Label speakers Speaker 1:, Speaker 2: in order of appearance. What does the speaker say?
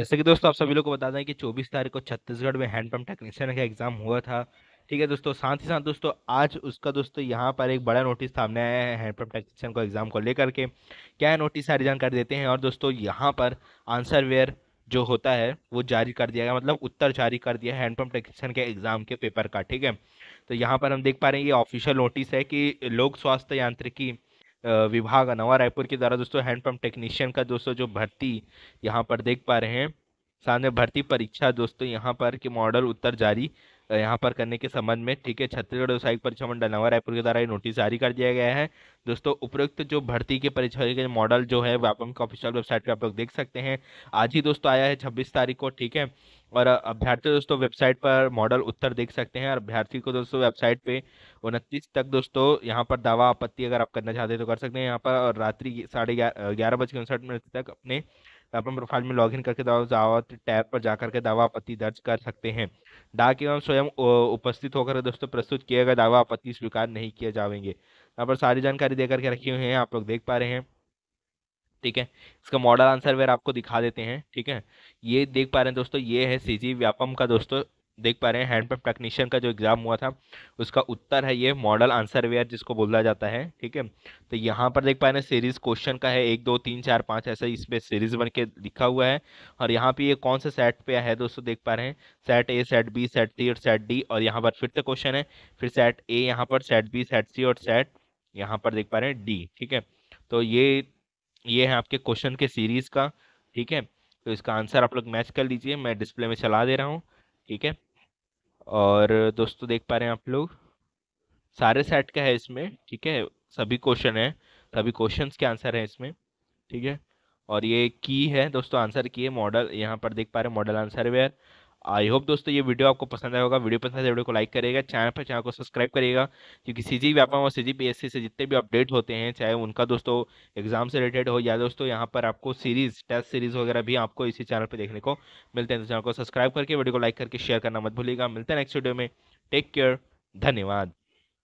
Speaker 1: जैसे कि दोस्तों आप सभी लोग को बता दें कि 24 तारीख को छत्तीसगढ़ में हैंडपम्प टेक्नीशियन का एग्जाम हुआ था ठीक है दोस्तों साथ ही साथ दोस्तों आज उसका दोस्तों यहाँ पर एक बड़ा नोटिस सामने आया है हैंडपम्प टेक्नीशियन को एग्जाम को लेकर के क्या नोटिस सारी जानकारी देते हैं और दोस्तों यहाँ पर आंसर वेयर जो होता है वो जारी कर दिया गया मतलब उत्तर जारी कर दिया है हैंडपम्प टेक्नीशियन के एग्जाम के पेपर का ठीक है तो यहाँ पर हम देख पा रहे हैं ये ऑफिशियल नोटिस है कि लोक स्वास्थ्य यांत्रिकी विभाग नवा रायपुर के द्वारा दोस्तों हैंडपम्प टेक्नीशियन का दोस्तों जो भर्ती यहाँ पर देख पा रहे हैं साथ में भर्ती परीक्षा दोस्तों यहाँ पर के मॉडल उत्तर जारी यहाँ पर करने के संबंध में ठीक है छत्तीसगढ़ व्यवसायिक परीक्षा मंडल नवा रायपुर के द्वारा नोटिस जारी कर दिया गया है दोस्तों उपरोक्त जो भर्ती के परीक्षा के मॉडल जो है व्यापम का ऑफिशियल वेबसाइट पर आप लोग देख सकते हैं आज ही दोस्तों आया है छब्बीस तारीख को ठीक है और अभ्यर्थी तो दोस्तों वेबसाइट पर मॉडल उत्तर देख सकते हैं और अभ्यर्थी को दोस्तों वेबसाइट पे उनतीस तक दोस्तों यहाँ पर दावा आपत्ति अगर आप करना चाहते हैं तो कर सकते हैं यहाँ पर और रात्रि साढ़े ग्यारह बज के उनसठ मिनट तक अपने अपने प्रोफाइल में लॉगिन करके दावा दावत टैब पर जाकर के दावा आपत्ति दर्ज कर सकते हैं डाक एवं स्वयं उपस्थित होकर दोस्तों प्रस्तुत किए गए दावा आपत्ति स्वीकार नहीं किए जाएंगे यहाँ पर सारी जानकारी दे करके रखी हुई है आप लोग देख पा रहे हैं ठीक है इसका मॉडल आंसर वेर आपको दिखा देते हैं ठीक है ये देख पा रहे हैं दोस्तों ये है सी जी व्यापम का दोस्तों देख पा रहे हैं हैंडपम्प टेक्नीशियन का जो एग्ज़ाम हुआ था उसका उत्तर है ये मॉडल आंसर वेयर जिसको बोला जाता है ठीक है तो यहाँ पर देख पा रहे हैं सीरीज़ क्वेश्चन का है एक दो तीन चार पाँच ऐसा पर सीरीज़ बन के लिखा हुआ है और यहाँ पे ये कौन से सेट पे है दोस्तों देख पा रहे हैं set A set B set C और सेट डी और यहाँ पर फिर से क्वेश्चन है फिर सेट ए यहाँ पर सेट बी सेट सी और सेट यहाँ पर देख पा रहे हैं डी ठीक है तो ये ये है आपके क्वेश्चन के सीरीज का ठीक है तो इसका आंसर आप लोग मैच कर लीजिए मैं डिस्प्ले में चला दे रहा हूँ ठीक है और दोस्तों देख पा रहे हैं आप लोग सारे सेट का है इसमें ठीक है सभी क्वेश्चन है सभी क्वेश्चंस के आंसर है इसमें ठीक है और ये की है दोस्तों आंसर की है मॉडल यहाँ पर देख पा रहे हैं model answer where I hope दोस्तों ये वीडियो आपको पसंद आया होगा वीडियो पसंद आए तो वीडियो को लाइक करेगा चैनल पर चैनल को सब्सक्राइब करेगा क्योंकि सी जी व्यापम और सी जी पी से जितने भी अपडेट होते हैं चाहे उनका दोस्तों एग्जाम से रिलेटेड हो या दोस्तों यहाँ पर आपको सीरीज टेस्ट सीरीज वगैरह भी आपको इसी चैनल पर देखने को मिलते हैं तो चैनल को सब्सक्राइब करके वीडियो को लाइक करके शेयर करना मत भूलिएगा मिलते हैं नेक्स्ट वीडियो में टेक केयर धन्यवाद